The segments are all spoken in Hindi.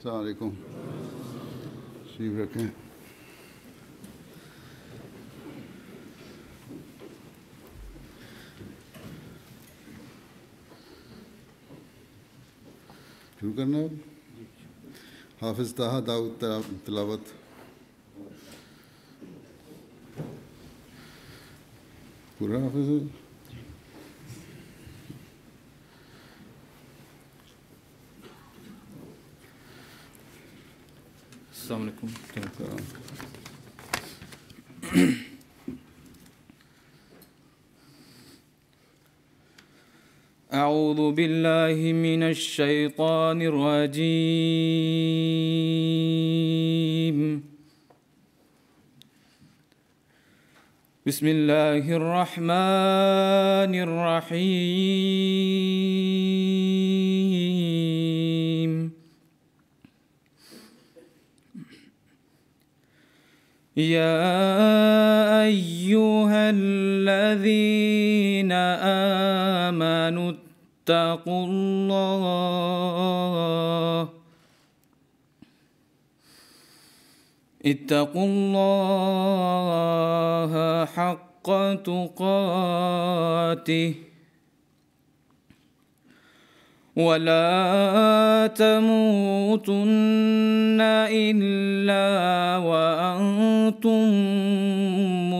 अलैक्म सीव रखें शुरू करना अब हाफिज़ तहा दाऊद तलावत पूरा हाफिज़ है السلام عليكم أعوذ بالله من الشيطان الرجيم بسم الله الرحمن الرحيم يا أيها الذين آمنوا اتقوا الله اتقوا الله حق تقاته ولا تموتن إلا وأنتم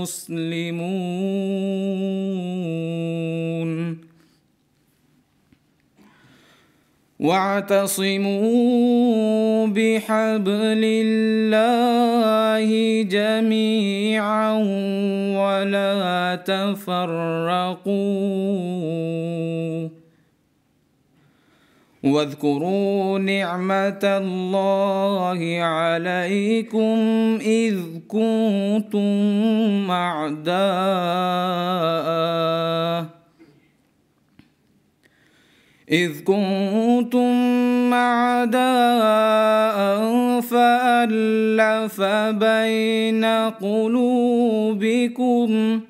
مسلمون واعتصموا بحبل الله جميعا ولا تفرقوا واذكروا نعمة الله عليكم إذ كنتم أعداءً إذ كنتم أعداء فألف بين قلوبكم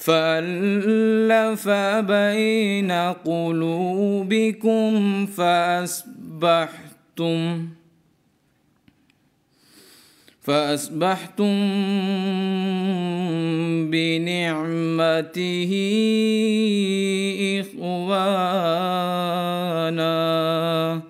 فألف بين قلوبكم فأصبحتم فأصبحتم بنعمته إخوانا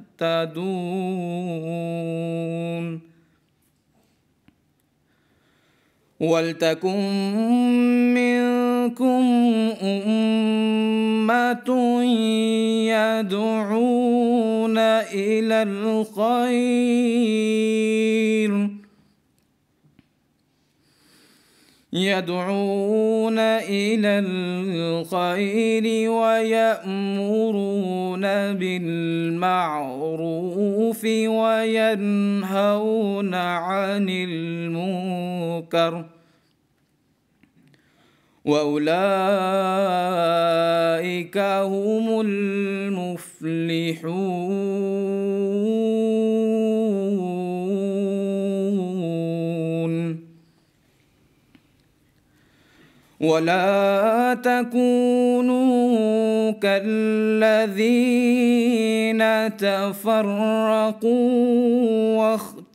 تهتدون ولتكن منكم أمة يدعون إلى الخير يدعون إلى الخير ويأمرون بالمعروف وينهون عن المنكر وأولئك هم المفلحون ولا تكونوا كالذين تفرقوا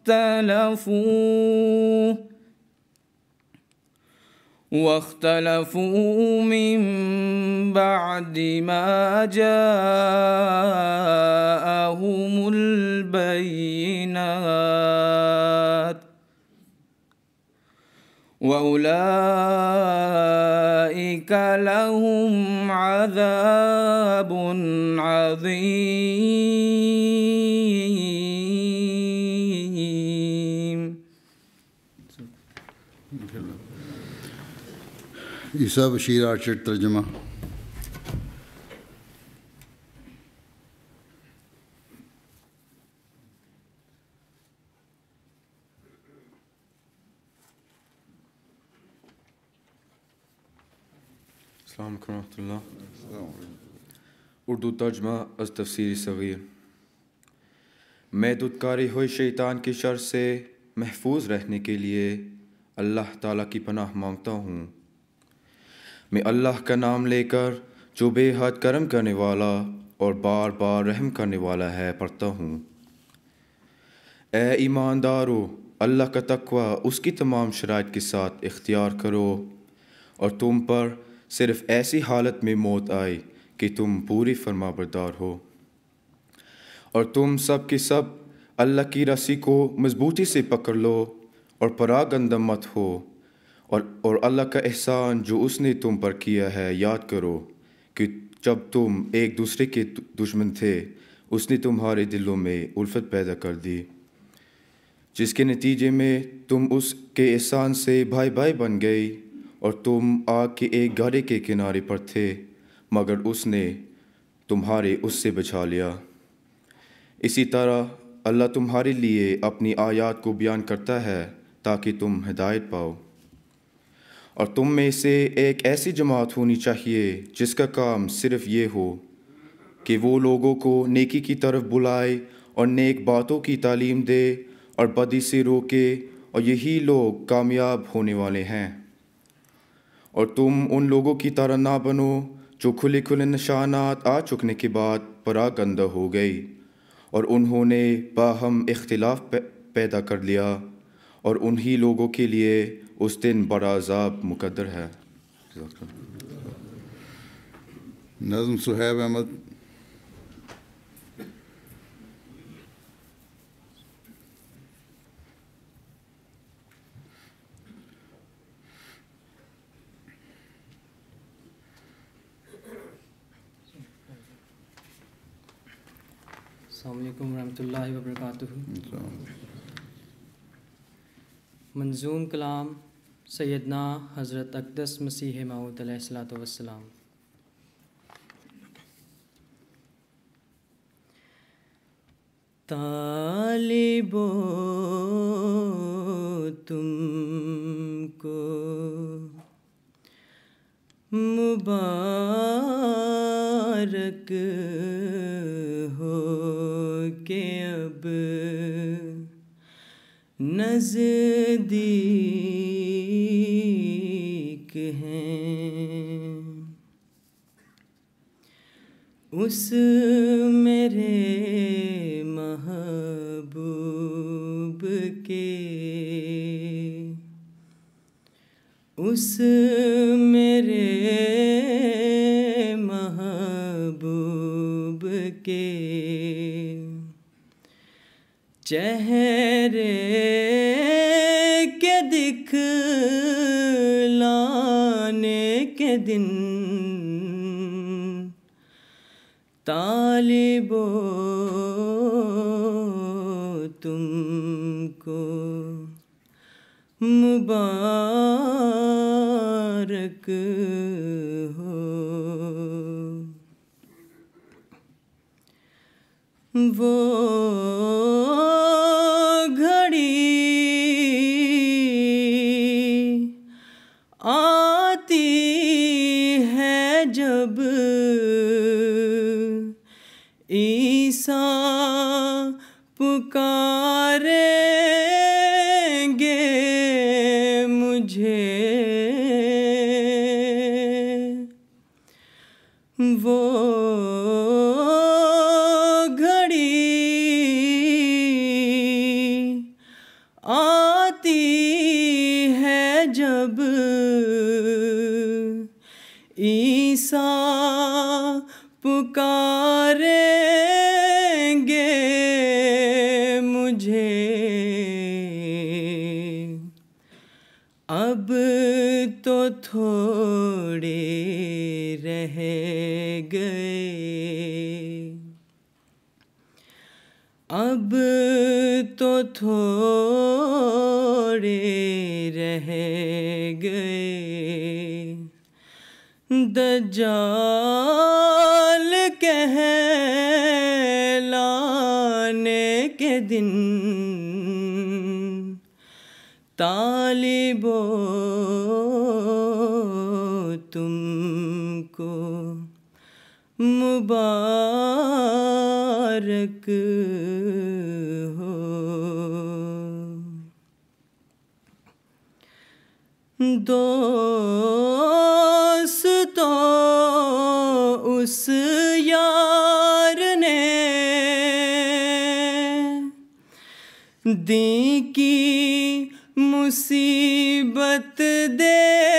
واختلفوا واختلفوا من بعد ما جاءهم البينات واولئك لهم عذاب عظيم عيسى بشير آرشد ترجمه उर्दू तर्जमा अज तफसर सग़ीर दुदकारी हुई शैतान की शर से महफूज रहने के लिए अल्लाह ताला की पनाह मांगता हूँ मैं अल्लाह का नाम लेकर जो बेहद करम करने वाला और बार बार रहम करने वाला है पढ़ता हूँ ए ईमानदारो अल्लाह का तकवा उसकी तमाम शरात के साथ इख्तियार करो और तुम पर सिर्फ़ ऐसी हालत में मौत आई कि तुम पूरी फरमाबरदार हो और तुम सब के सब अल्लाह की रस्सी को मजबूती से पकड़ लो और परागंदम मत हो और और अल्लाह का एहसान जो उसने तुम पर किया है याद करो कि जब तुम एक दूसरे के दुश्मन थे उसने तुम्हारे दिलों में उल्फत पैदा कर दी जिसके नतीजे में तुम उसके एहसान से भाई भाई बन गई और तुम आग के एक गाड़ी के किनारे पर थे मगर उसने तुम्हारे उससे बचा लिया इसी तरह अल्लाह तुम्हारे लिए अपनी आयत को बयान करता है ताकि तुम हिदायत पाओ और तुम में से एक ऐसी जमात होनी चाहिए जिसका काम सिर्फ ये हो कि वो लोगों को नेकी की तरफ बुलाए और नेक बातों की तालीम दे और बदी से रोके और यही लोग कामयाब होने वाले हैं और तुम उन लोगों की तरह ना बनो जो खुले खुले निशानात आ चुकने के बाद परागंदा हो गई और उन्होंने बाहम इख्तलाफ पैदा कर लिया और उन्हीं लोगों के लिए उस दिन बड़ा अजाब मुकदर है नज़म सुहैब अहमद अल्लाम वरहमल वरक मंजूम कलाम सैदना हज़रत अकदस मसीह माउद वसलाम तालिबो तुमको मुबारक हो के अब नजदीक हैं उस मेरे महबूब के उस मेरे महबूब के चेहरे के दिख लाने के दिन तालिबो तुमको मुबा जनक हो वो थोड़े रह गए कह कहलाने के दिन तालिबो तुमको मुबारक हो दोस्त उस यार ने दी की मुसीबत दे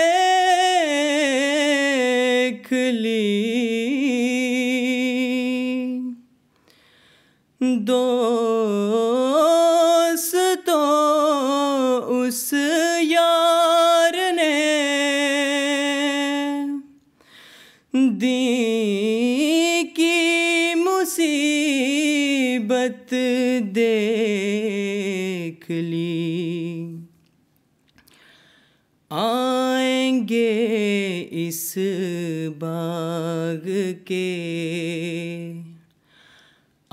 देख ली आएंगे इस बाग के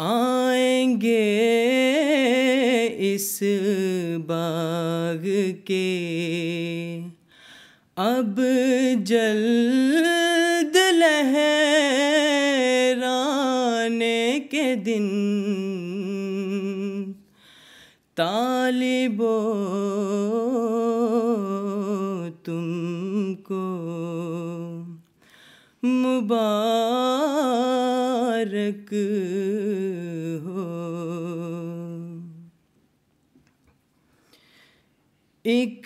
आएंगे इस बाग के अब जल्द लहराने के दिन तालिबो तुमको मुबारक हो एक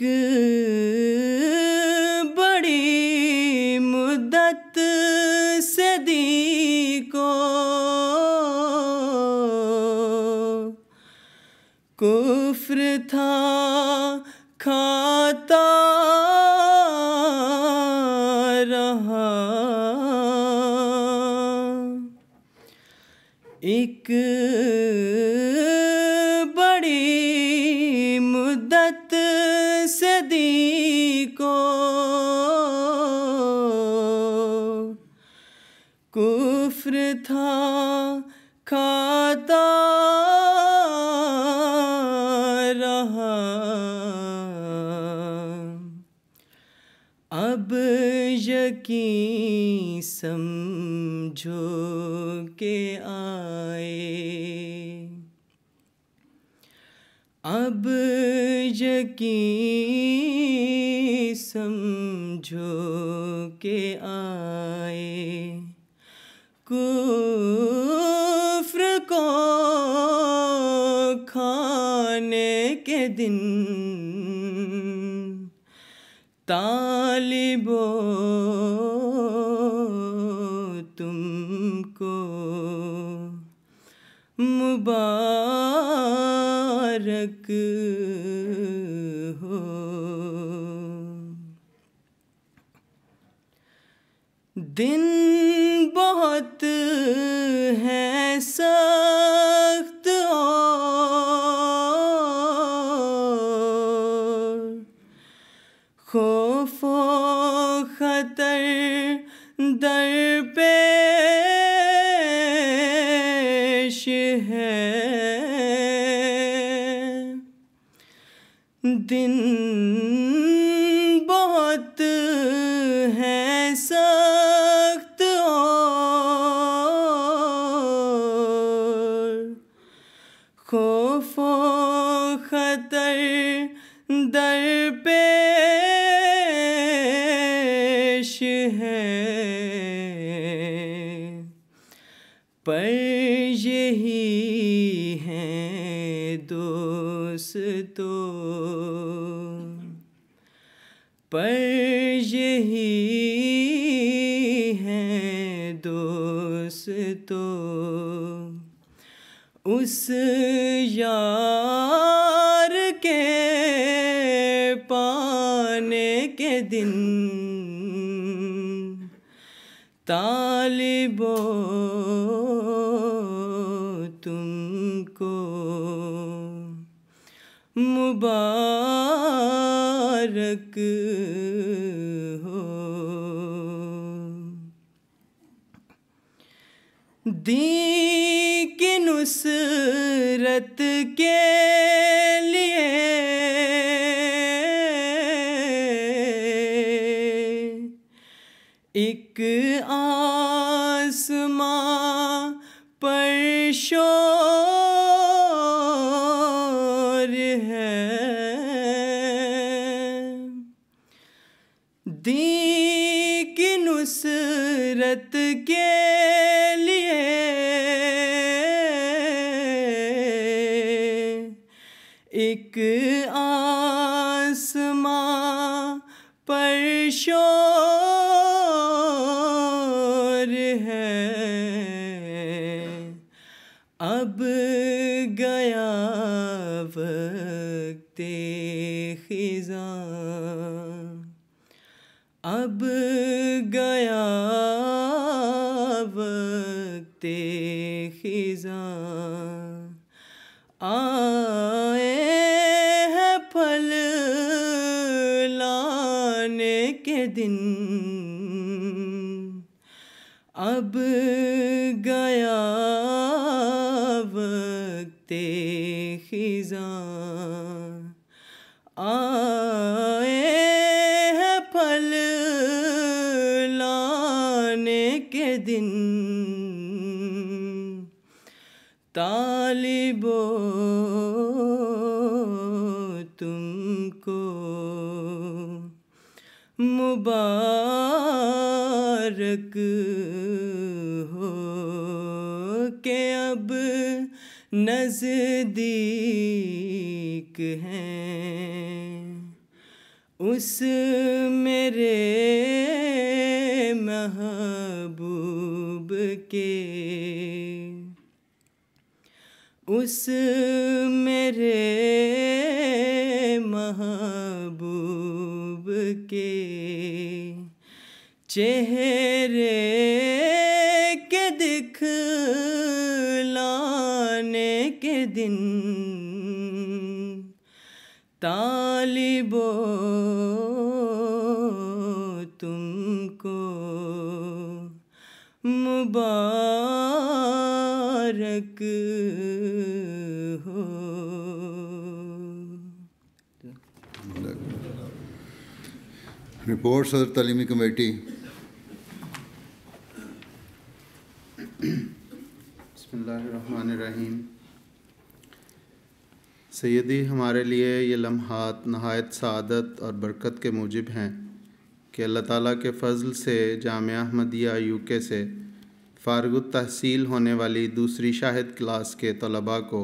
समझो के आए अब यकीन समझो के आए कुफ्र को खाने के दिन हो दिन बहुत है सख्त और खौफो खतर दर पेश है din तो उस यार के पाने के दिन दी की नुसरत के नज़दीक हैं उस मेरे महबूब के उस मेरे महबूब के चेहरे दिन तालिबो तुमको मुबारक हो रिपोर्ट सदर तलीमी कमेटी सैदी हमारे लिए ये लम्हात नहायत सदत और बरकत के मूजब हैं कि अल्लाह ताला के फ़ज़ल से जाम अहमदिया यू के से फ़ारग तहसील होने वाली दूसरी शाहिद क्लास के तलबा को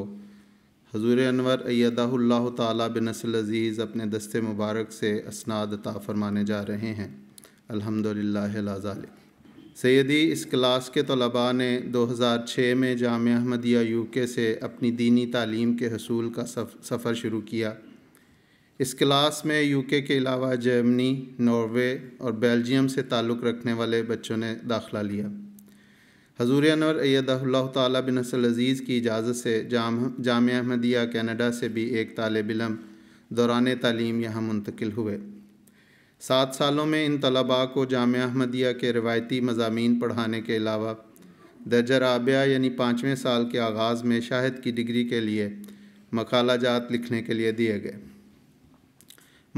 हजूर अनवर अयदाहुल्ला ताली बिनसल अज़ीज़ अपने दस्ते मुबारक से असनाद अता फ़रमाने जा रहे हैं अलहमदिल्लाज़ालिक सैदी इस क्लास के तलबा ने 2006 में जाम अहमदिया यूके से अपनी दीनी तालीम के हसूल का सफ़र शुरू किया इस क्लास में यूके के अलावा जर्मनी नॉर्वे और बेल्जियम से ताल्लुक़ रखने वाले बच्चों ने दाखला लिया हजूर अनवर अयदल्ला तबिन अजीज़ की इजाज़त से जाम जाम अहमदिया कैनेडा से भी एक तालब इलम दौरान तालीम यहाँ मुंतकिल हुए सात सालों में इन तलबा को जाम अहमदिया के रवायती मजामी पढ़ाने के अलावा दर्जा राबिया यानी पाँचवें साल के आगाज़ में शाहिद की डिग्री के लिए मकाला जात लिखने के लिए दिए गए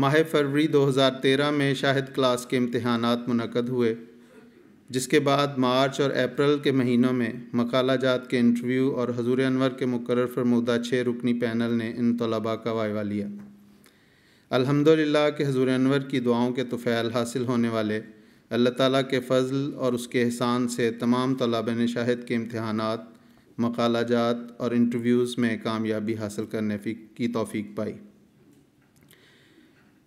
माह फरवरी 2013 में शाहिद क्लास के इम्तहान मनकद हुए जिसके बाद मार्च और अप्रैल के महीनों में मकाला जात के इंटरव्यू और हजूर अनवर के मुकर फरमुदा छः रुकनी पैनल ने इन तलबा का वायवा लिया अल्हम्दुलिल्लाह के हजूर अनवर की दुआओं के तुफ़ैल हासिल होने वाले अल्लाह ताला के फ़ज़ल और उसके एहसान से तमाम तलबा शाहिद के इम्तहान मकालाजात और इंटरव्यूज़ में कामयाबी हासिल करने की तोफ़ी पाई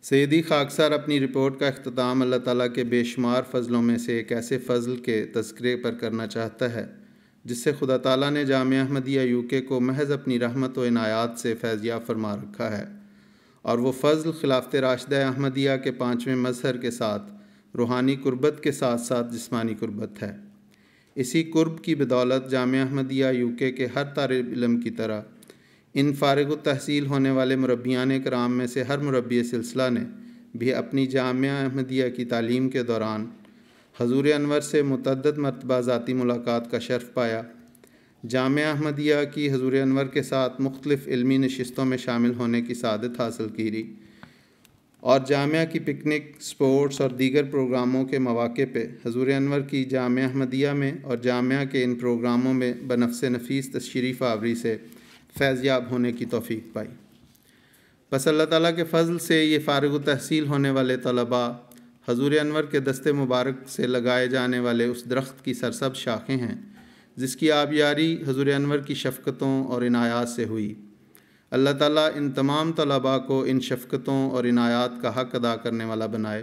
सैदी खाकसार अपनी रिपोर्ट का अख्ताम अल्लाह ताला के बेशुमार फ़ज़लों में से एक ऐसे फ़ज़ल के तस्करे पर करना चाहता है जिससे खुदा ताला ने जाम अहमदिया यूके को महज अपनी रहमत व इनायात से फैज़िया फरमा रखा है और वो फ़ज़ल खिलाफत राशद अहमदिया के पाँचवें मजहर के साथ रूहानी कुर्बत के साथ साथ जिसमानी कुर्बत है इसी कुर्ब की बदौलत जाम अहमदिया यू के हर तारब इलम की तरह इन फारग तहसील होने वाले मरबियान कराम में से हर मरबी सिलसिला ने भी अपनी जाम अहमदिया की तालीम के दौरान हजूर अनवर से मतदद मरतबा ज़ाती मुलाकात का शर्फ पाया जाम अहमदिया की हजूर अनवर के साथ मुख्तलिफ़ इलमी नशस्तों में शामिल होने की सदत हासिल की रही और जामिया की पिकनिक स्पोर्ट्स और दीगर प्रोग्रामों के मौाक़े पर हजूर अनवर की जाम अहमदिया में और जामिया के इन प्रोग्रामों में बनफ़ नफीस तशरीफ़ आवरी से फैज़याब होने की तोफ़ी पाई बस अल्लाह ताली के फ़जल से ये फ़ारग तहसील होने वाले तलबा हजूर अनवर के दस्ते मुबारक से लगाए जाने वाले उस दरख्त की सरसब शाखें हैं जिसकी आबियारी हजूर अनवर की शफ़क़तों और इनायात से हुई अल्लाह ताला इन तमाम तलबा को इन शफ़क़तों और इनायात का हक़ अदा करने वाला बनाए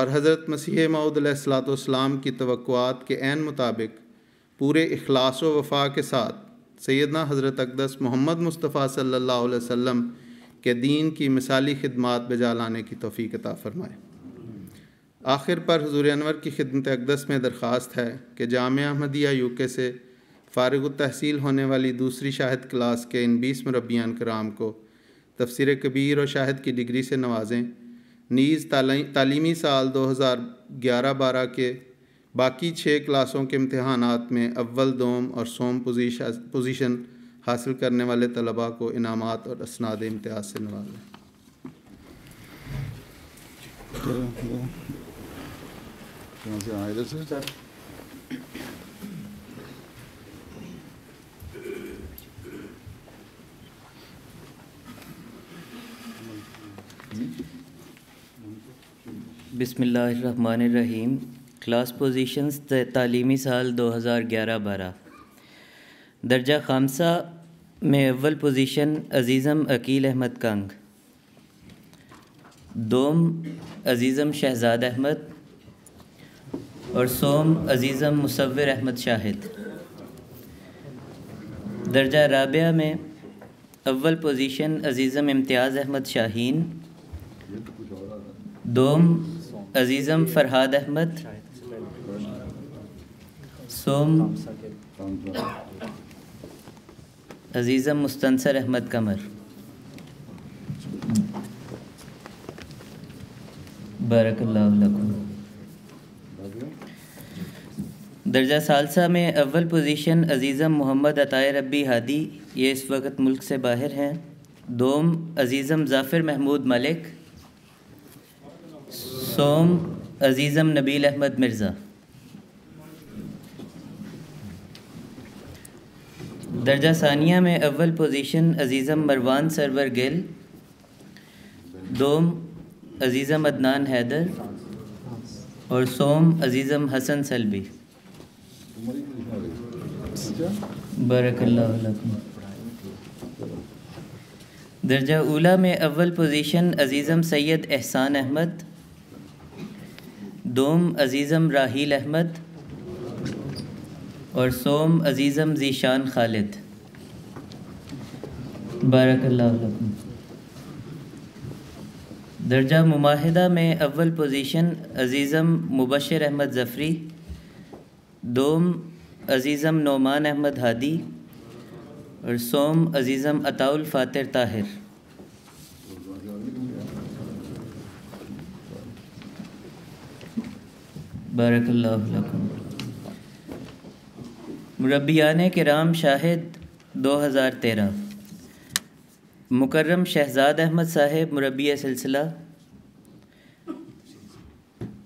और हज़रत मसीह मऊदलाम की तवक़ात के आन मुताबिक पूरे अखलास व वफ़ा के साथ सैदना हज़रत अकदस मोहम्मद मुस्तफ़ा सल्ला वसम के दीन की मिसाली खिदमत बजा लाने की तोफ़ी अता फ़रमाए आखिर पर हजूर अनवर की खिदमत अकदस में दरख्वास्त है कि जाम अहमदिया यू के से फ़ारग तहसील होने वाली दूसरी शाहद क्लास के इन बीस मुरबियान कराम को तफसर कबीर और शाहद की डिग्री से नवाजें नीज़ तालीमी साल दो हज़ार ग्यारह बारह के बाकी छः क्लासों के इम्तहान में अव्वल दोम और सोम पोजीशन हासिल करने वाले तलबा को इनाम और असनाद इम्तियाज़ से नवाजें Sounds all right, is it? बिसमीम क्लास पोजीशंस तालीमी साल 2011-12 दर्जा खामसा में अव्वल पोजीशन अज़ीज़म अकील अहमद कंग दोम अज़ीज़म शहजाद अहमद और सोम अजीज़म मुसविर अहमद शाहिद दर्जा राबिया में अव्वल पोजीशन अजीज़म इम्तियाज़ अहमद शाहीन दोम अजीज़म फरहाद अहमद सोम अजीज़म मुस्तनसर अहमद कमर बरकल्ला दर्जा सालसा में अव्वल पोजीशन अजीज़म मोहम्मद अतायर रबी हादी ये इस वक्त मुल्क से बाहर हैं दोम अजीज़म जाफ़िर महमूद मलिक सोम अजीज़म नबील अहमद मिर्ज़ा दर्जा सानिया में अव्वल पोजीशन अजीज़म मरवान सरवर गिल दोम अजीज़म अदनान हैदर और सोम अजीज़म हसन सलबी दर्जा उला में अव्वल पोजीशन अजीज़म सैयद एहसान अहमद दोम अजीज़म राहील अहमद और सोम अजीज़म ज़ीशान खालिद बारकल्लाकुम दर्जा मुमाहिदा में अव्वल पोजीशन अजीज़म मुबशर अहमद जफ़री दोम अज़ीज़म नोमान अहमद हादी और सोम अज़ीज़म अताउल फ़ातिर ताहिर बारकल्लाकुम के कराम शाहिद 2013 मुकर्रम शहजाद अहमद साहेब मुरबिया सिलसिला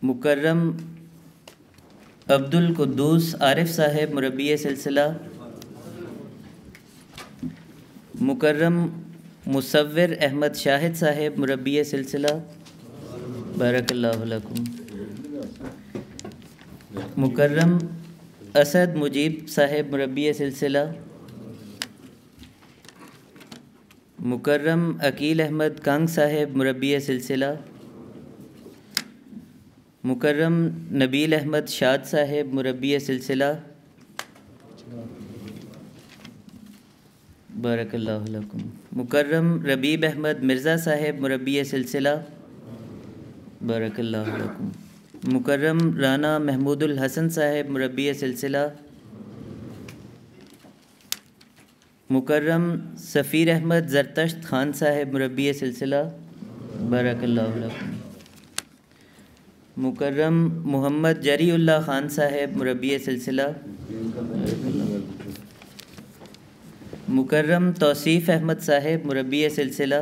मुकर्रम अब्दुल कुद्दूस आरिफ साहेब मुरबी सिलसिला मुकर्रम मुसविर अहमद शाहिद साहेब मुरबी सिलसिला बरकल्लाकुम मुकर्रम असद मुजीब साहेब मुरबी सिलसिला मुकर्रम अकील अहमद कंग साहेब मुरबी सिलसिला मुकर्रम नबील अहमद शाद साहब मुरबी सिलसिला बरकल्लाकुम मुकर्रम रबीब अहमद मिर्ज़ा साहेब मुरबी सिलसिला बरकल मुकर्रम राना महमूदुल हसन साहब मुरबी सिलसिला मुकर्रम सफ़ीर अहमद जरतश्त खान साहब मुरबी सिलसिला बरकल्लाकुम मुकर्रम मोहम्मद जरीउल्ला ख़ान साहेब मुरबी सिलसिला मुकर्रम तौसीफ़ अहमद साहेब मुरबी सिलसिला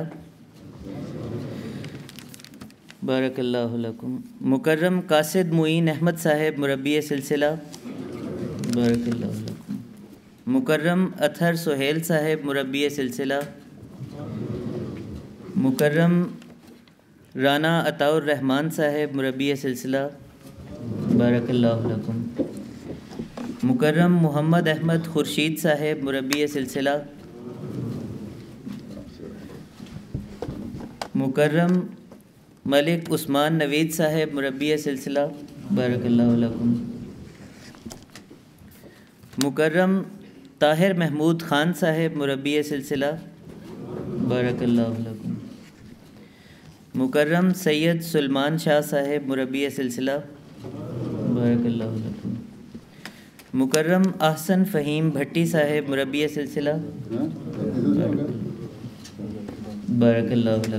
बरकल्लाकुम मुकर्रम कासिद मुइन अहमद साहेब मुरबी सिलसिला बरकल्लाकुम मुकर्रम अथर सुहेल साहेब मुरबी सिलसिला मुकर्रम राना अताउर रहमान साहब मुरबी सिलसिला बरकम मुकर्रम मोहम्मद अहमद खुर्शीद साहब मुरबी सिलसिला मुकर्रम मलिक उस्मान नवीद साहब मुरबी सिलसिला बरकम मुकर्रम ताहिर महमूद खान साहेब मुरबी सिलसिला बरकल्ला मुकर्रम सैयद सलमान शाह साहेब मुरबी सिलसिला बरक मुकर्रम अहसन फ़हीम भट्टी साहेब मुरबी सिलसिला बरक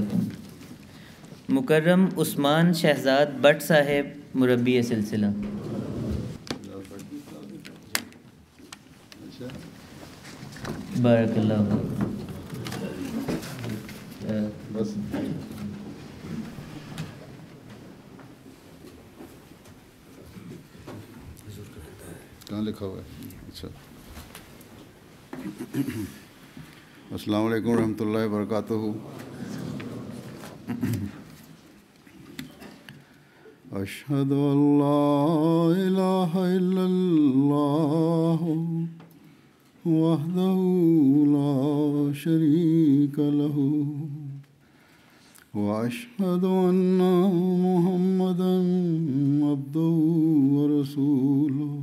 मुकर्रम उस्मान शहजाद भट साहेब मुरबी सिलसिला बरक हुआ है अच्छा अस्सलाम वालेकुम रहमतुल्लाहि أشهد أن لا إله إلا الله وحده لا شريك له واشهد ان محمدا عبده ورسوله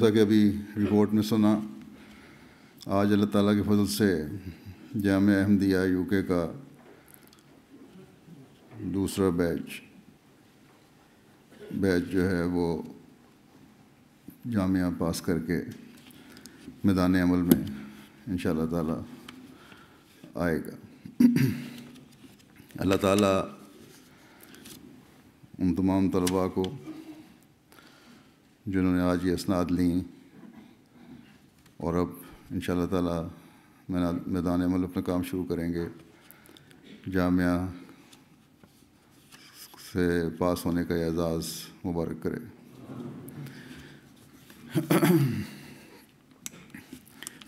जैसा कि अभी रिपोर्ट में सुना आज अल्लाह ताला के फजल से जाम अहमदिया यूके का दूसरा बैच बैच जो है वो जामिया पास करके मैदान अमल में इन ताला आएगा अल्लाह ताला उन तमाम तलबा को जिन्होंने आज ये इसनाद ली और अब इन ताला मैदान अमल अपना काम शुरू करेंगे जामिया से पास होने का एजाज़ मुबारक करें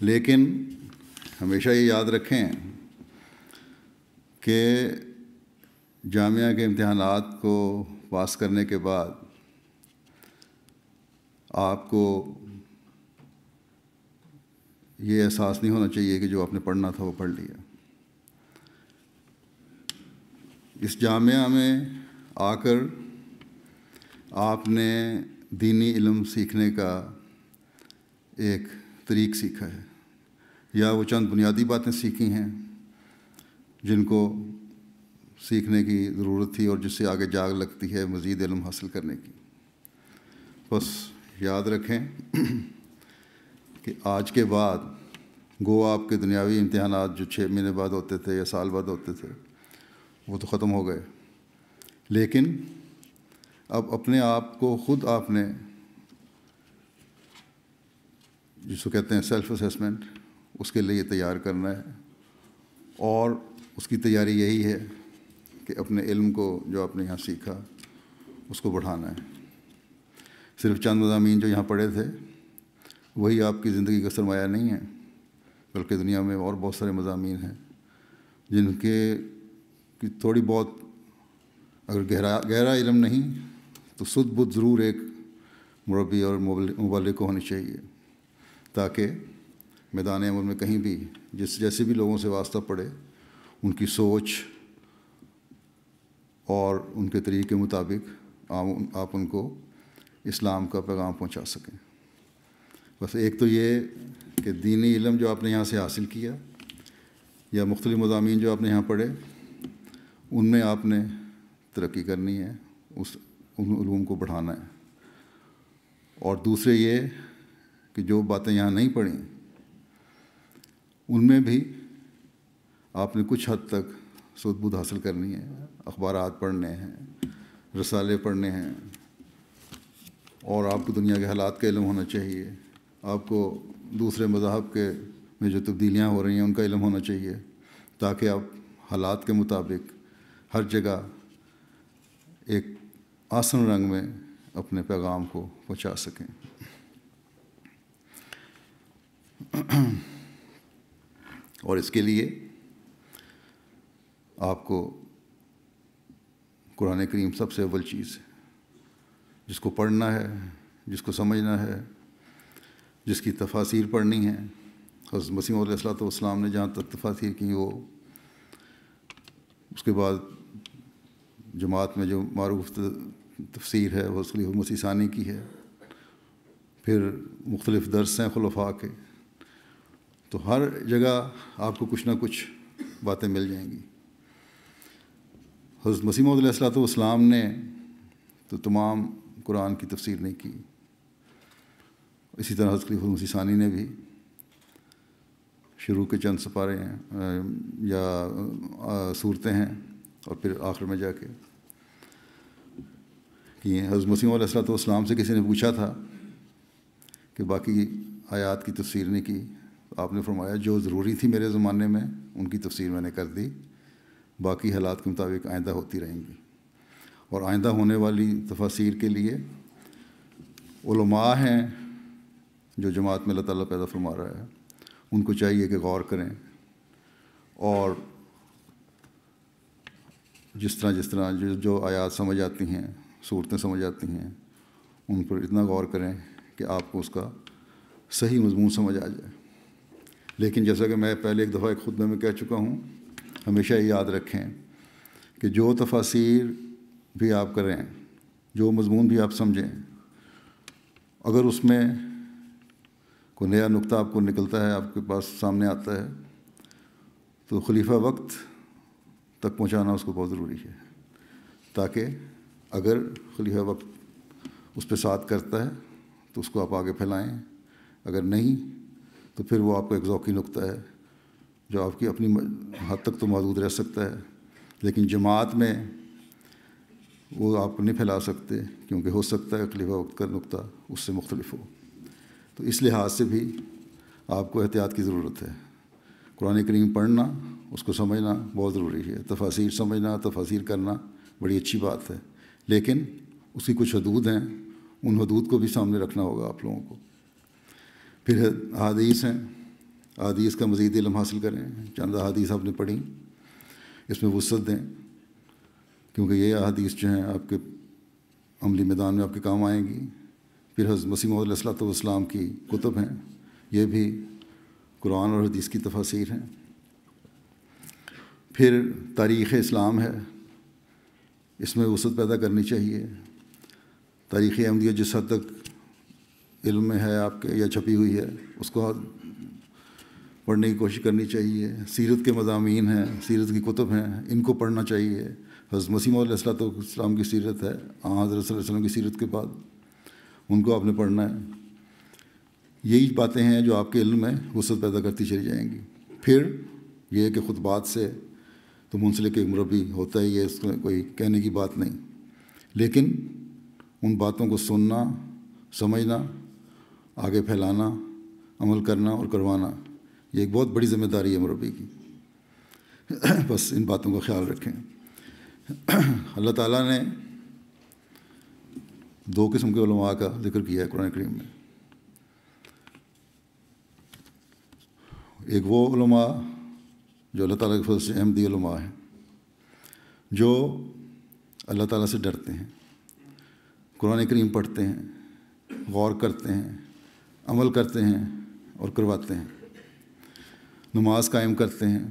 लेकिन हमेशा ये याद रखें कि जामिया के इम्तहान को पास करने के बाद आपको ये एहसास नहीं होना चाहिए कि जो आपने पढ़ना था वो पढ़ लिया इस जामिया में आकर आपने दीनी इलम सीखने का एक तरीक़ सीखा है या वो चंद बुनियादी बातें सीखी हैं जिनको सीखने की ज़रूरत थी और जिससे आगे जाग लगती है मज़ीद इलम हासिल करने की बस याद रखें कि आज के बाद गो आपके दुनियावी इम्तहान जो छः महीने बाद होते थे या साल बाद होते थे वो तो ख़त्म हो गए लेकिन अब अपने आप को खुद आपने जिसको कहते हैं सेल्फ असेसमेंट उसके लिए तैयार करना है और उसकी तैयारी यही है कि अपने इल्म को जो आपने यहाँ सीखा उसको बढ़ाना है सिर्फ चंद मजामी जो यहाँ पढ़े थे वही आपकी ज़िंदगी का सरमाया नहीं है बल्कि दुनिया में और बहुत सारे मजामी हैं जिनके की थोड़ी बहुत अगर गहरा गहरा इलम नहीं तो शुद्ध बुद्ध ज़रूर एक मुरबी और मुबल को होनी चाहिए ताकि मैदान अमल में कहीं भी जिस जैसे भी लोगों से वास्ता पड़े उनकी सोच और उनके तरीके के मुताबिक आप उनको इस्लाम का पैगाम पहुंचा सकें बस एक तो ये कि दीनी इलम जो आपने यहाँ से हासिल किया या मुख्तलि मजामी जो आपने यहाँ पढ़े उनमें आपने तरक्की करनी है उस उन को बढ़ाना है और दूसरे ये कि जो बातें यहाँ नहीं पढ़ी उनमें भी आपने कुछ हद तक सुदबुद हासिल करनी है अखबार पढ़ने हैं रसाले पढ़ने हैं और आपको दुनिया के हालात का इलम होना चाहिए आपको दूसरे मज़हब के में जो तब्दीलियाँ हो रही हैं उनका इलम होना चाहिए ताकि आप हालात के मुताबिक हर जगह एक आसन रंग में अपने पैगाम को पहुँचा सकें और इसके लिए आपको कुरान करीम सबसे अव्वल चीज़ है जिसको पढ़ना है जिसको समझना है जिसकी तफासिर पढ़नी है हज़रत मसीम सलाम ने जहाँ तक तफासिर की वो उसके बाद जमात में जो मरूफ तफसीर है वह सलीफ मसीसानी की है फिर मुख्तलिफ दर्स हैं खलफा के तो हर जगह आपको कुछ ना कुछ बातें मिल जाएंगी हज़रत मसीम सलाम ने तो तमाम कुरान की तफसीर नहीं की इसी तरह हजरत खलीफ ने भी शुरू के चंद सपारे हैं या सूरतें हैं और फिर आखिर में जाके किए हज़रत मसीम सलाम से किसी ने पूछा था कि बाकी आयात की तफसीर नहीं की आपने फरमाया जो ज़रूरी थी मेरे ज़माने में उनकी तफसीर मैंने कर दी बाकी हालात के मुताबिक आइंदा होती रहेंगी और आइंदा होने वाली तफसर के लिए हैं जो जमात में अल्लाह ताला पैदा फरमा रहा है उनको चाहिए कि गौर करें और जिस तरह जिस तरह जो जो आयात समझ आती हैं सूरतें समझ आती हैं उन पर इतना गौर करें कि आपको उसका सही मजमून समझ आ जाए लेकिन जैसा कि मैं पहले एक दफ़ा एक खुद में कह चुका हूँ हमेशा ये याद रखें कि जो तफासिर भी आप करें जो मजमून भी आप समझें अगर उसमें कोई नया नुक्ता आपको निकलता है आपके पास सामने आता है तो खलीफा वक्त तक पहुंचाना उसको बहुत ज़रूरी है ताकि अगर खलीफा वक्त उस पर साथ करता है तो उसको आप आगे फैलाएं अगर नहीं तो फिर वो आपका एक ज़ौकी नुकता है जो आपकी अपनी हद तक तो मौजूद रह सकता है लेकिन जमात में वो आप नहीं फैला सकते क्योंकि हो सकता है अगली वक्त का नुकता उससे मुख्तलिफ हो तो इस लिहाज से भी आपको एहतियात की ज़रूरत है कुरान करीम पढ़ना उसको समझना बहुत ज़रूरी है तफासिर समझना तफासिर करना बड़ी अच्छी बात है लेकिन उसकी कुछ हदूद हैं उन हदूद को भी सामने रखना होगा आप लोगों को फिर अदीस हैं अदीस का मज़ीद इलम हासिल करें चंद अदीस आपने पढ़ी इसमें वसत दें क्योंकि ये अदीस जो हैं आपके अमली मैदान में आपके काम आएंगी फिर हज़ मसीम सलाम की कुतब हैं ये भी कुरान और हदीस की तफासिर हैं फिर तारीख़ इस्लाम है इसमें वसत पैदा करनी चाहिए तारीख़ अहमदिया जिस हद तक इल्म में है आपके या छपी हुई है उसको पढ़ने की कोशिश करनी चाहिए सीरत के मजामी हैं सीरत की कुतब हैं इनको पढ़ना चाहिए हज़रत मसीम की सीरत है हाँ, हज़रत की सीरत के बाद उनको आपने पढ़ना है यही बातें हैं जो आपके इल्म में वसत पैदा करती चली जाएंगी फिर यह कि ख़ुतबात से तो मुंसलिक एक मुरबी होता ही है उसमें कोई कहने की बात नहीं लेकिन उन बातों को सुनना समझना आगे फैलाना अमल करना और करवाना ये एक बहुत बड़ी जिम्मेदारी है मुरबी की बस इन बातों का ख्याल रखें अल्लाह ताला ने दो किस्म के उलमा का जिक्र किया है कुरान करीम में एक वो उलमा जो अल्लाह ताला के फजल से अहमदी उलमा हैं जो अल्लाह ताला से डरते हैं कुरान करीम पढ़ते हैं गौर करते हैं अमल करते हैं और करवाते हैं नमाज कायम करते हैं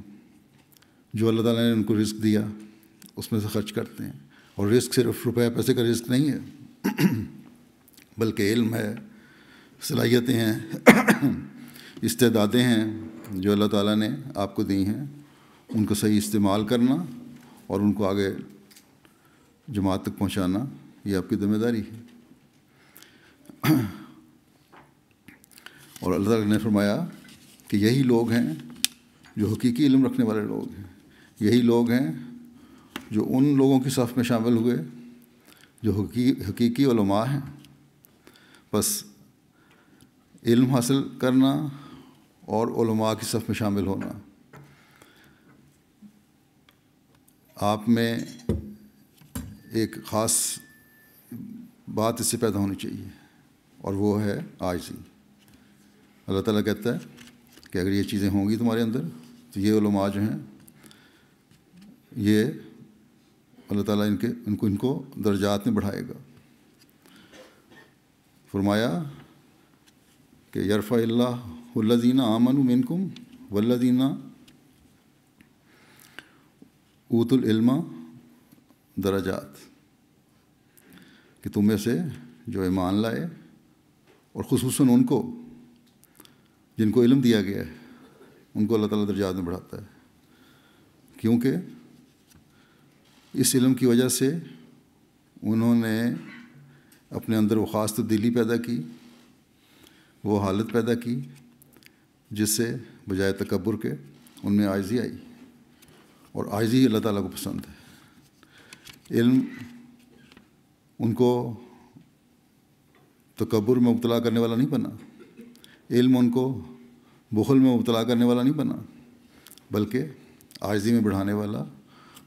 जो अल्लाह ताला ने उनको रिस्क दिया उसमें से खर्च करते हैं और रिस्क सिर्फ रुपए पैसे का रिस्क नहीं है बल्कि इल्म है सलाहियतें हैं इस्तेदादें हैं जो अल्लाह ताला ने आपको दी हैं उनको सही इस्तेमाल करना और उनको आगे जमात तक पहुंचाना ये आपकी जिम्मेदारी है और अल्लाह ताला ने फरमाया कि यही लोग हैं जो हकीकी इल्म रखने वाले लोग हैं यही लोग हैं जो उन लोगों की सफ़ में शामिल हुए जो हकीकी हकीकी हैं बस इल्म हासिल करना और की सफ़ में शामिल होना आप में एक ख़ास बात इससे पैदा होनी चाहिए और वो है आज ही अल्लाह ताला कहता है कि अगर ये चीज़ें होंगी तुम्हारे अंदर तो ये जो हैं ये अल्लाह ताला इनके इनको इनको दर्जात में बढ़ाएगा फरमाया कि यरफ़ाल्लाजीना आमन मिनकुम वल्लजीना इल्मा दराजात कि तुम में से जो ईमान लाए और खसूस उनको जिनको इलम दिया गया है उनको अल्लाह ताला दर्जात में बढ़ाता है क्योंकि इस इलम की वजह से उन्होंने अपने अंदर वो ख़ास तब्दीली तो पैदा की वो हालत पैदा की जिससे बजाय तकबर के उनमें आयजी आई और आयजी अल्लाह ताला को पसंद है इल्म उनको तकबर में मुबला करने वाला नहीं बना इल्म उनको बुखल में मुबला करने वाला नहीं बना बल्कि आयजी में बढ़ाने वाला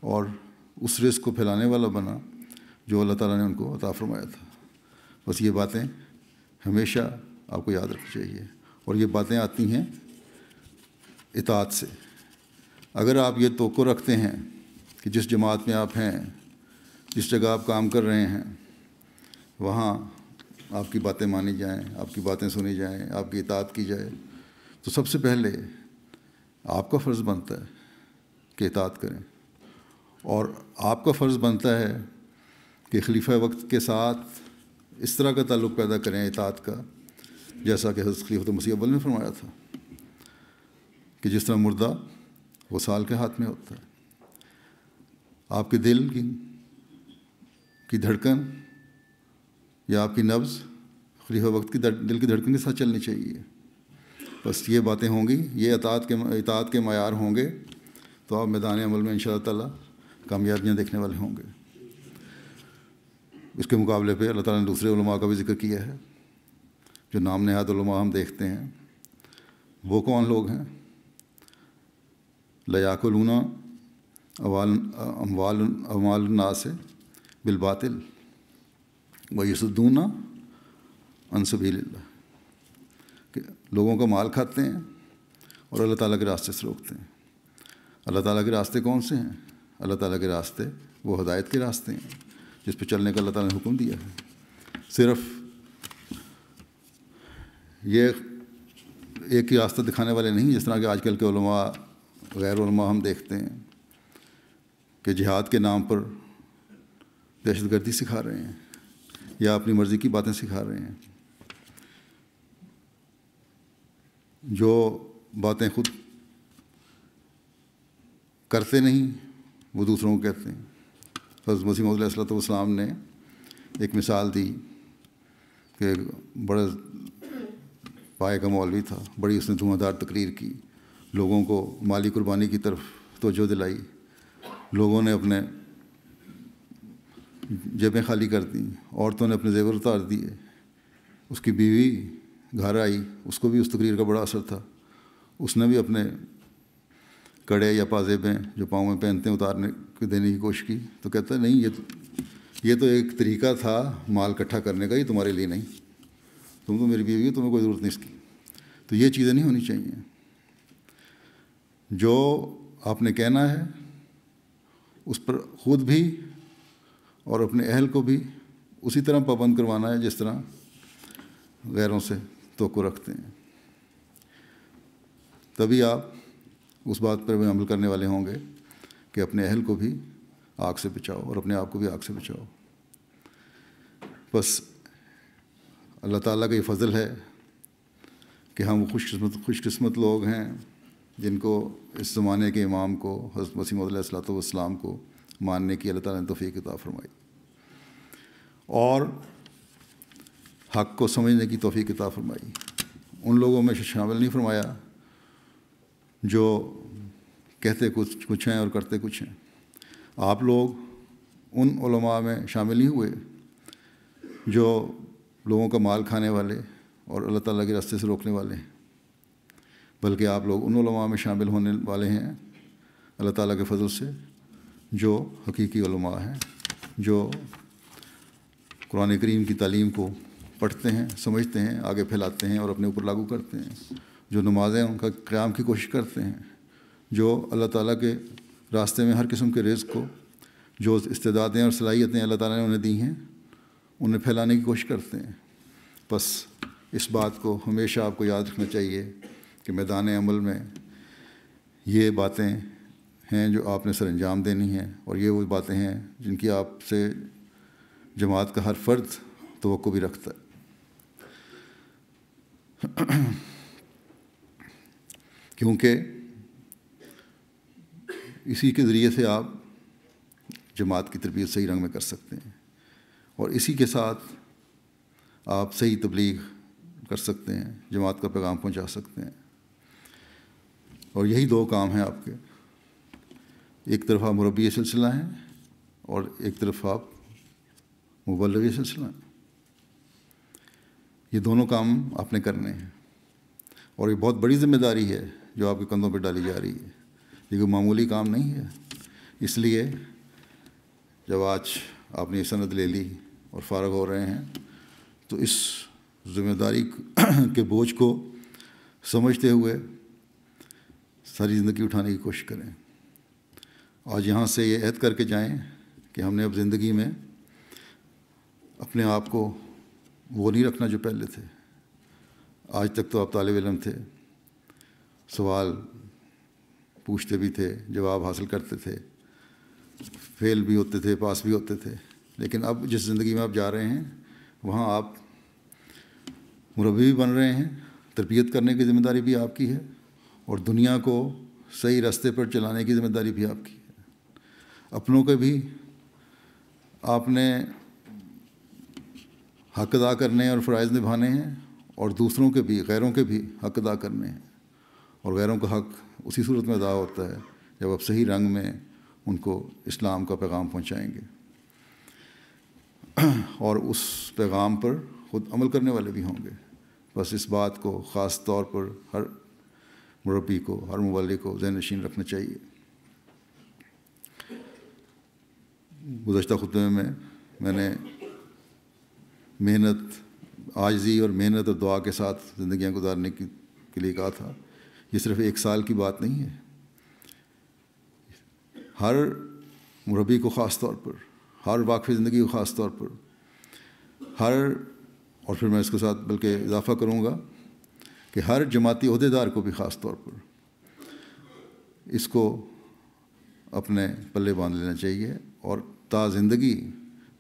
और उस रेस को फैलाने वाला बना जो अल्लाह ताला ने उनको अता फरमाया था बस ये बातें हमेशा आपको याद रखनी चाहिए और ये बातें आती हैं इतात से अगर आप ये तो रखते हैं कि जिस जमात में आप हैं जिस जगह आप काम कर रहे हैं वहाँ आपकी बातें मानी जाएं आपकी बातें सुनी जाएं आपकी इतात की जाए तो सबसे पहले आपका फ़र्ज़ बनता है कि इतात करें और आपका फ़र्ज़ बनता है कि खलीफा वक्त के साथ इस तरह का ताल्लुक़ पैदा करें इतात का जैसा कि हज़रत खलीफत तो मसीह अव्वल ने फरमाया था कि जिस तरह मुर्दा वो साल के हाथ में होता है आपके दिल की की धड़कन या आपकी नब्ज़ खलीफा वक्त की दिल की धड़कन के साथ चलनी चाहिए बस ये बातें होंगी ये अतात के इतात के मैार होंगे तो आप मैदान अमल में इन ताला कामयाबियाँ देखने वाले होंगे इसके मुकाबले पे अल्लाह ताला ने दूसरे उलमा का भी जिक्र किया है जो नाम नहाद उलमा हम देखते हैं वो कौन लोग हैं लयाकुलूना अवाल अमवाल अमाल नास बिलबातिल व यसुद्दूना अनसबील लोगों का माल खाते हैं और अल्लाह ताला के रास्ते से रोकते हैं अल्लाह ताला के रास्ते कौन से हैं अल्लाह ताला के रास्ते वो हदायत के रास्ते हैं जिस पर चलने का अल्लाह ताला ने हुक्म दिया है सिर्फ ये एक ही रास्ता दिखाने वाले नहीं जिस तरह के आजकल के उलमा गैर उलमा हम देखते हैं कि जिहाद के नाम पर दहशत गर्दी सिखा रहे हैं या अपनी मर्ज़ी की बातें सिखा रहे हैं जो बातें खुद करते नहीं वो दूसरों को कहते हैं हज़रत मसीम सलाम ने एक मिसाल दी कि बड़े पाए का मौलवी था बड़ी उसने धुआंधार तकरीर की लोगों को माली कुर्बानी की तरफ तोजो दिलाई लोगों ने अपने जेबें खाली कर दी औरतों ने अपने जेवर उतार दिए उसकी बीवी घर आई उसको भी उस तकरीर का बड़ा असर था उसने भी अपने कड़े या पाजेबें जो पाँव में पहनते हैं उतारने देने की कोशिश की तो कहता है नहीं ये तो, ये तो एक तरीका था माल इकट्ठा करने का ये तुम्हारे लिए नहीं तुम तो मेरी बीवी हो तुम्हें कोई ज़रूरत नहीं इसकी तो ये चीज़ें नहीं होनी चाहिए जो आपने कहना है उस पर खुद भी और अपने अहल को भी उसी तरह पाबंद करवाना है जिस तरह गैरों से तो को रखते हैं तभी आप उस बात पर भी अमल करने वाले होंगे कि अपने अहल को भी आग से बचाओ और अपने आप को भी आग से बचाओ बस अल्लाह ताला का ये फजल है कि हम खुशकस्मत खुशकस्मत लोग हैं जिनको इस ज़माने के इमाम को हज़रत मसीम सलाम को मानने की अल्लाह ताला ने तोफ़ी किताब फरमाई और हक़ को समझने की तोफ़ी किताब फरमाई उन लोगों में शामिल नहीं फरमाया जो कहते कुछ कुछ हैं और करते कुछ हैं आप लोग उन उलमा में शामिल नहीं हुए जो लोगों का माल खाने वाले और अल्लाह ताला के रास्ते से रोकने वाले हैं बल्कि आप लोग उन उलमा में शामिल होने वाले हैं अल्लाह ताला के फजल से जो हकीकी उलमा हैं जो कुरान करीम की तालीम को पढ़ते हैं समझते हैं आगे फैलाते हैं और अपने ऊपर लागू करते हैं जो नमाज़ें उनका क्याम की कोशिश करते हैं जो अल्लाह ताला के रास्ते में हर किस्म के रिज़ को जो इस्तेदादें और सलाहियतें अल्लाह ताला ने उन्हें दी हैं उन्हें फैलाने की कोशिश करते हैं बस इस बात को हमेशा आपको याद रखना चाहिए कि मैदान अमल में ये बातें हैं जो आपने सर अंजाम देनी है और ये वो बातें हैं जिनकी आपसे जमात का हर फ़र्द तो भी रखता है क्योंकि इसी के ज़रिए से आप जमात की तरबियत सही रंग में कर सकते हैं और इसी के साथ आप सही तबलीग कर सकते हैं जमात का पैगाम पहुंचा सकते हैं और यही दो काम हैं आपके एक तरफ आप मुरबी सिलसिला हैं और एक तरफ आप मुबलवी सिलसिला हैं ये दोनों काम आपने करने हैं और ये बहुत बड़ी जिम्मेदारी है जो आपके कंधों पर डाली जा रही है ये कोई मामूली काम नहीं है इसलिए जब आज आपने ये सनद ले ली और फारग हो रहे हैं तो इस जिम्मेदारी के बोझ को समझते हुए सारी ज़िंदगी उठाने की कोशिश करें आज यहाँ से ये ऐद करके जाएं कि हमने अब ज़िंदगी में अपने आप को वो नहीं रखना जो पहले थे आज तक तो आप तालब इलम थे सवाल पूछते भी थे जवाब हासिल करते थे फेल भी होते थे पास भी होते थे लेकिन अब जिस ज़िंदगी में आप जा रहे हैं वहाँ आप मुरबी भी बन रहे हैं तरबियत करने की ज़िम्मेदारी भी आपकी है और दुनिया को सही रास्ते पर चलाने की ज़िम्मेदारी भी आपकी है अपनों के भी आपने हक अदा करने और फ़रज़ निभाने हैं और दूसरों के भी गैरों के भी हक अदा करने हैं और गैरों का हक उसी सूरत में अदा होता है जब आप सही रंग में उनको इस्लाम का पैगाम पहुँचाएँगे और उस पैगाम पर ख़ुद अमल करने वाले भी होंगे बस इस बात को ख़ास तौर पर हर मुरबी को हर मवाले को जहन नशीन रखना चाहिए गुजशत खुतबे में मैंने मेहनत आजजी और मेहनत और दुआ के साथ ज़िंदियाँ गुजारने की के लिए कहा था ये सिर्फ एक साल की बात नहीं है हर मुरबी को ख़ास तौर पर हर वाकफ़ ज़िंदगी को ख़ास तौर पर हर और फिर मैं इसके साथ बल्कि इजाफ़ा करूँगा कि हर जमाती अहदेदार को भी ख़ास तौर पर इसको अपने पल्ले बांध लेना चाहिए और ता ज़िंदगी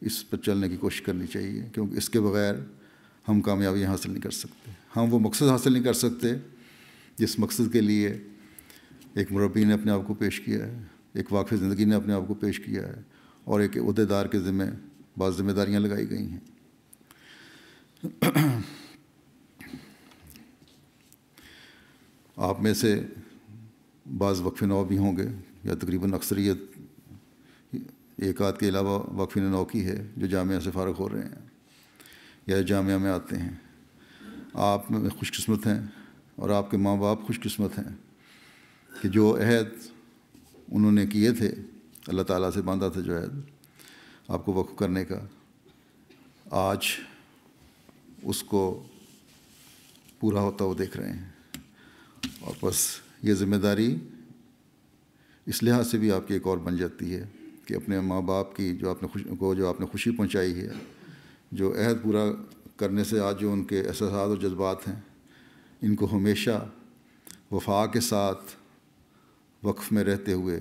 इस पर चलने की कोशिश करनी चाहिए क्योंकि इसके बगैर हम कामयाबी हासिल नहीं कर सकते हम वो मकसद हासिल नहीं कर सकते जिस मकसद के लिए एक मुरबी ने अपने आप को पेश किया है एक वाक़ ज़िंदगी ने अपने आप को पेश किया है और एक अहदेदार के ज़िम्मे बाद जिम्मेदारियाँ लगाई गई हैं आप में से बाज़ वक्फ़ नौ भी होंगे या तकरीबन अक्सरियत एक आध के अलावा वक्फ़ नौ की है जो जामिया से फ़ारग हो रहे हैं या जामिया में आते हैं आप खुशकस्मत हैं और आपके माँ बाप खुशकस्मत हैं कि जो अहद उन्होंने किए थे अल्लाह ताला से बांधा था जो अहद आपको वक्फ करने का आज उसको पूरा होता हुआ देख रहे हैं और बस ये ज़िम्मेदारी इस लिहाज से भी आपकी एक और बन जाती है कि अपने माँ बाप की जो आपने खुश को जो आपने खुशी पहुँचाई है जो अहद पूरा करने से आज जो उनके एहसास और जज्बात हैं इनको हमेशा वफा के साथ वक्फ में रहते हुए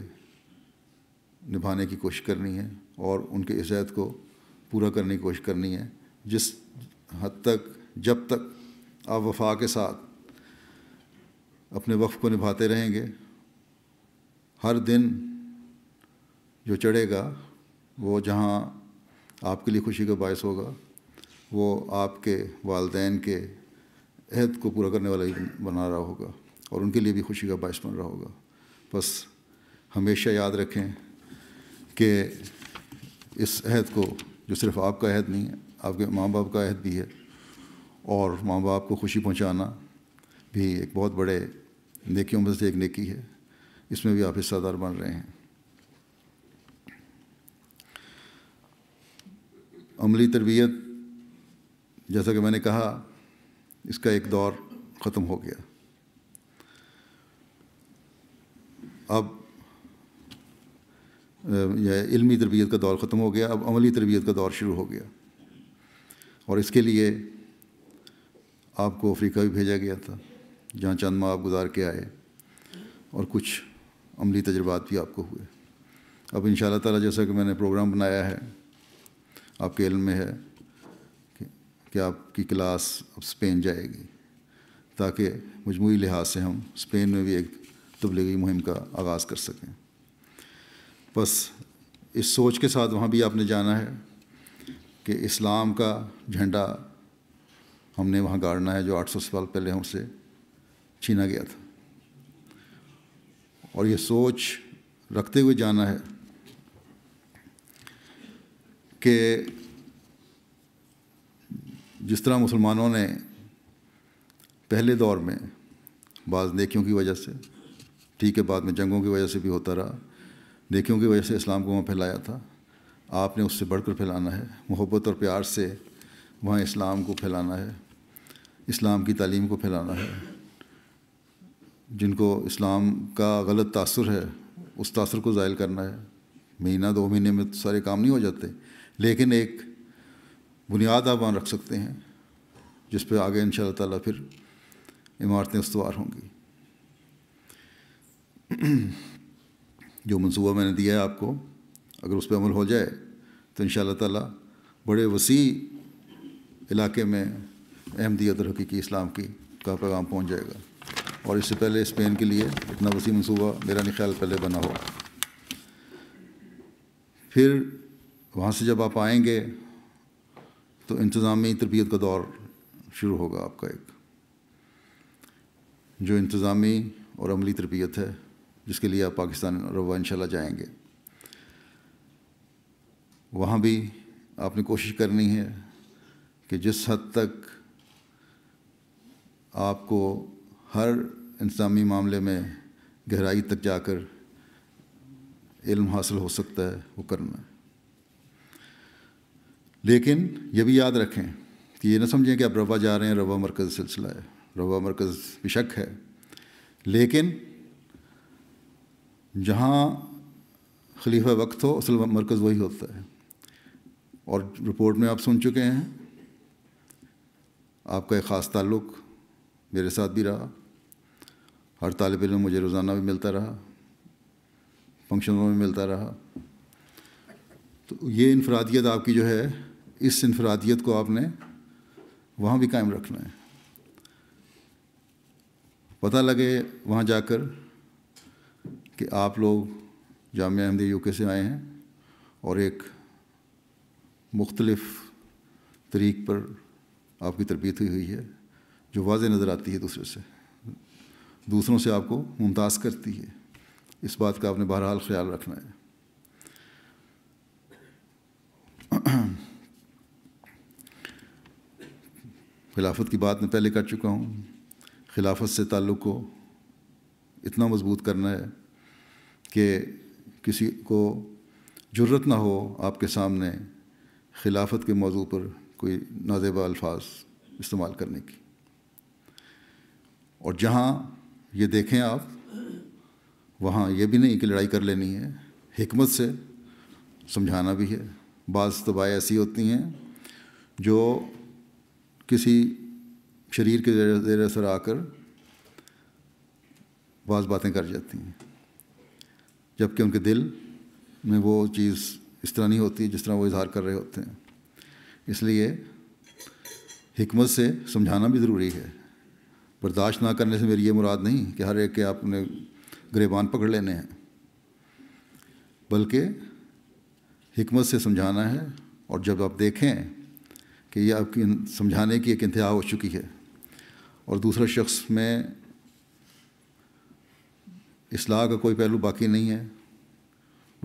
निभाने की कोशिश करनी है और उनके इज़्ज़त को पूरा करने की कोशिश करनी है जिस हद तक जब तक आप वफा के साथ अपने वक्फ को निभाते रहेंगे हर दिन जो चढ़ेगा वो जहाँ आपके लिए खुशी का बायस होगा वो आपके वालदेन के अहद को पूरा करने वाला बना रहा होगा और उनके लिए भी खुशी का बायस बन रहा होगा बस हमेशा याद रखें कि इस अहद को जो सिर्फ आपका अहद नहीं है आपके माँ बाप का अहद भी है और माँ बाप को खुशी पहुँचाना भी एक बहुत बड़े नेकियों में से एक नेकी है इसमें भी आप हिस्सादार बन रहे हैं अमली तरबियत जैसा कि मैंने कहा इसका एक दौर ख़त्म हो गया अब यह इल्मी तरबियत का दौर ख़त्म हो गया अब अमली तरबियत का दौर शुरू हो गया और इसके लिए आपको अफ्रीका भी भेजा गया था जहाँ चंद माह आप गुजार के आए और कुछ अमली तजर्बात भी आपको हुए अब इन शाह तैसा कि मैंने प्रोग्राम बनाया है आपके इल्म में है कि आपकी क्लास अब स्पेन जाएगी ताकि मजमू लिहाज से हम स्पेन में भी एक तबलीगी मुहिम का आगाज़ कर सकें बस इस सोच के साथ वहाँ भी आपने जाना है कि इस्लाम का झंडा हमने वहाँ गाड़ना है जो 800 साल पहले हमसे छीना गया था और ये सोच रखते हुए जाना है कि जिस तरह मुसलमानों ने पहले दौर में बाज़ नेकियों की वजह से ठीक है बाद में जंगों की वजह से भी होता रहा नेकियों की वजह से इस्लाम को वहाँ फैलाया था आपने उससे बढ़कर फैलाना है मोहब्बत और प्यार से वहाँ इस्लाम को फैलाना है इस्लाम की तालीम को फैलाना है जिनको इस्लाम का गलत तासर है उस तासर को ज़ायल करना है महीना दो महीने में तो सारे काम नहीं हो जाते लेकिन एक बुनियाद आप वहाँ रख सकते हैं जिस पर आगे इन ताला फिर इमारतें उसवार होंगी जो मनसूबा मैंने दिया है आपको अगर उस पर अमल हो जाए तो इन ताला बड़े वसी इलाके में अहमदियत और हकीकी इस्लाम की का पैगाम पहुँच जाएगा और इससे पहले स्पेन के लिए इतना वसी मनसूबा मेरा नहीं ख्याल पहले बना हुआ फिर वहाँ से जब आप आएंगे तो इंतज़ामी तरबियत का दौर शुरू होगा आपका एक जो इंतज़ामी और अमली तरबियत है जिसके लिए आप पाकिस्तान रवा इन जाएंगे वहाँ भी आपने कोशिश करनी है कि जिस हद तक आपको हर इंतज़ामी मामले में गहराई तक जाकर इल्म हासिल हो सकता है वो करना है लेकिन यह भी याद रखें कि ये ना समझें कि आप रवा जा रहे हैं रवा मरकज़ सिलसिला है रवा मरकज़ बेशक है लेकिन जहाँ खलीफा वक्त हो असल मरकज़ वही होता है और रिपोर्ट में आप सुन चुके हैं आपका एक ख़ास ताल्लुक मेरे साथ भी रहा हर तालब इम मुझे रोज़ाना भी मिलता रहा फंक्शनों में मिलता रहा तो ये इनफरादियत आपकी जो है इस इनफरादियत को आपने वहाँ भी कायम रखना है पता लगे वहाँ जाकर कि आप लोग जाम अहमदी यूके से आए हैं और एक मुख्तलफ़ तरीक पर आपकी तरबियत हुई हुई है जो वाज नज़र आती है दूसरे से दूसरों से आपको मुमताज़ करती है इस बात का आपने बहरहाल ख्याल रखना है खिलाफत की बात मैं पहले कर चुका हूँ खिलाफत से ताल्लुक़ को इतना मजबूत करना है कि किसी को जरूरत ना हो आपके सामने खिलाफत के मौजू पर कोई नाजेबा अल्फाज इस्तेमाल करने की और जहाँ ये देखें आप वहाँ ये भी नहीं कि लड़ाई कर लेनी है हमत से समझाना भी है बाज़ तबाह ऐसी होती हैं जो किसी शरीर के ज़र असर आकर बाज़ बातें कर जाती हैं जबकि उनके दिल में वो चीज़ इस तरह नहीं होती जिस तरह वो इजहार कर रहे होते हैं इसलिए हमत से समझाना भी ज़रूरी है बर्दाश्त ना करने से मेरी ये मुराद नहीं कि हर एक के आपने गरीबान पकड़ लेने हैं बल्कि हमत से समझाना है और जब आप देखें कि यह आपकी समझाने की एक इंतहा हो चुकी है और दूसरे शख्स में इसलाह का कोई पहलू बाकी नहीं है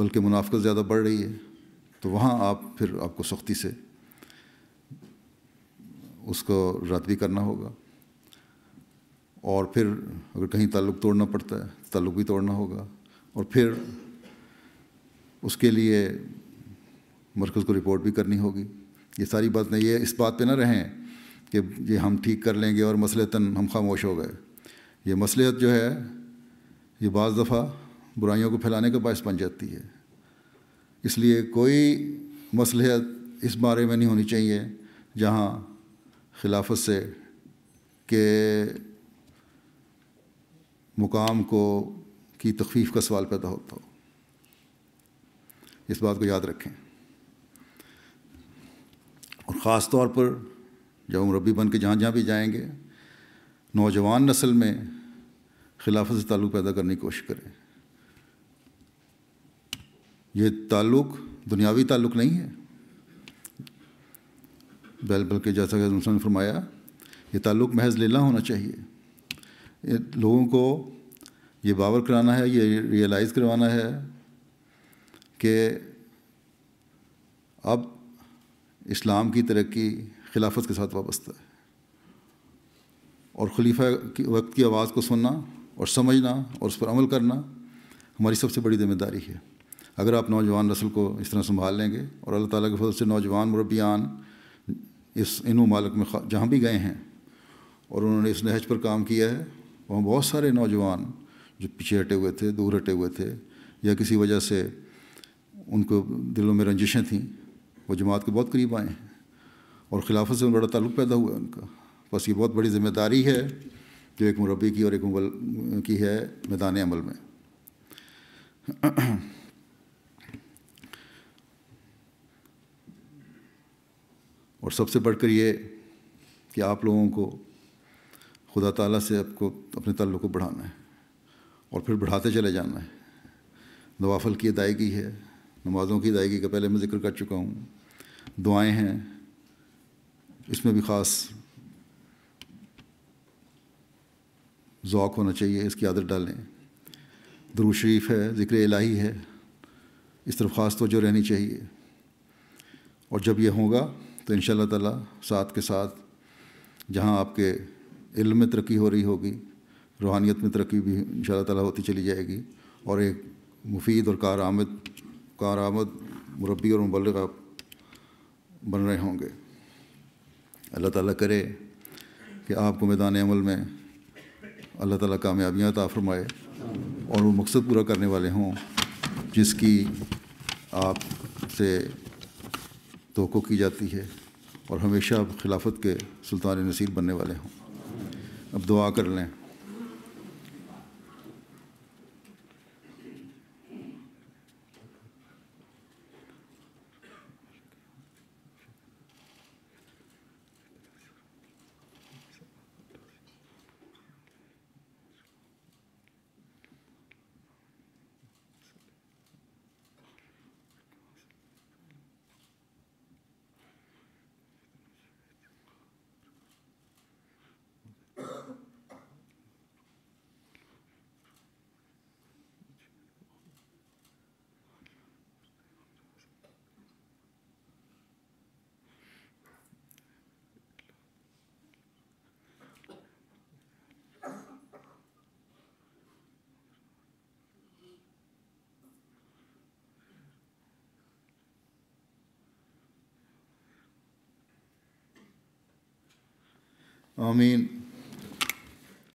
बल्कि मुनाफत ज़्यादा बढ़ रही है तो वहाँ आप फिर आपको सख्ती से उसको रद्द भी करना होगा और फिर अगर कहीं ताल्लुक़ तोड़ना पड़ता है ताल्लुक़ भी तोड़ना होगा और फिर उसके लिए मरकज़ को रिपोर्ट भी करनी होगी ये सारी बात नहीं ये इस बात पे ना रहें कि ये हम ठीक कर लेंगे और मसलतन हम खामोश हो गए ये मसलहत जो है ये बज़ दफ़ा बुराइयों को फैलाने का बायस बन जाती है इसलिए कोई मसलहत इस बारे में नहीं होनी चाहिए जहाँ खिलाफत से के मुकाम को की तकफीफ़ का सवाल पैदा होता हो इस बात को याद रखें और ख़ास तौर पर जब हम रबी बन के जहाँ जहाँ भी जाएंगे नौजवान नस्ल में खिलाफत से ताल्लुक़ पैदा करने की कोशिश करें ये ताल्लुक़ दुनियावी ताल्लुक़ नहीं है बल बल्कि जैसा कि उन्होंने फरमाया ये ताल्लुक़ महज लीला होना चाहिए लोगों को ये बावर कराना है ये रियलाइज़ करवाना है कि अब इस्लाम की तरक्की खिलाफत के साथ वाबस्ता है और खलीफा की वक्त की आवाज़ को सुनना और समझना और उस पर अमल करना हमारी सबसे बड़ी जिम्मेदारी है अगर आप नौजवान नस्ल को इस तरह संभाल लेंगे और अल्लाह ताला के फजल से नौजवान मुरबियान इस इन ममालक में जहाँ भी गए हैं और उन्होंने इस नहज पर काम किया है वहाँ बहुत सारे नौजवान जो पीछे हटे हुए थे दूर हटे हुए थे या किसी वजह से उनको दिलों में रंजिशें थीं वो जमात के बहुत करीब आए हैं और खिलाफत से बड़ा ताल्लुक पैदा हुआ है उनका बस ये बहुत बड़ी जिम्मेदारी है जो एक मुरबी की और एक मुगल की है मैदान अमल में और सबसे बढ़कर ये कि आप लोगों को खुदा ताला से आपको अपने ताल्लुक को बढ़ाना है और फिर बढ़ाते चले जाना है नवाफल की अदायगी है नमाज़ों की अदायगी का पहले मैं जिक्र कर चुका हूँ दुआएं हैं इसमें भी ख़ास ज़ौक़ होना चाहिए इसकी आदत डालें दरू शरीफ है ज़िक्र इलाही है इस तरफ ख़ास तो जो रहनी चाहिए और जब यह होगा तो इन ताला साथ के साथ जहाँ आपके इल्म में तरक्की हो रही होगी रूहानियत में तरक्की भी इन ताला होती चली जाएगी और एक मुफीद और कार आमद कार आमद मुरबी और मुबलक आप बन रहे होंगे अल्लाह ताला करे कि आपको मैदान अमल में अल्लाह ताला कामयाबियाँ ताफरमाए और वो मकसद पूरा करने वाले हों जिसकी आप से तो की जाती है और हमेशा खिलाफत के सुल्तान नसीब बनने वाले हों अब दुआ कर लें I mean,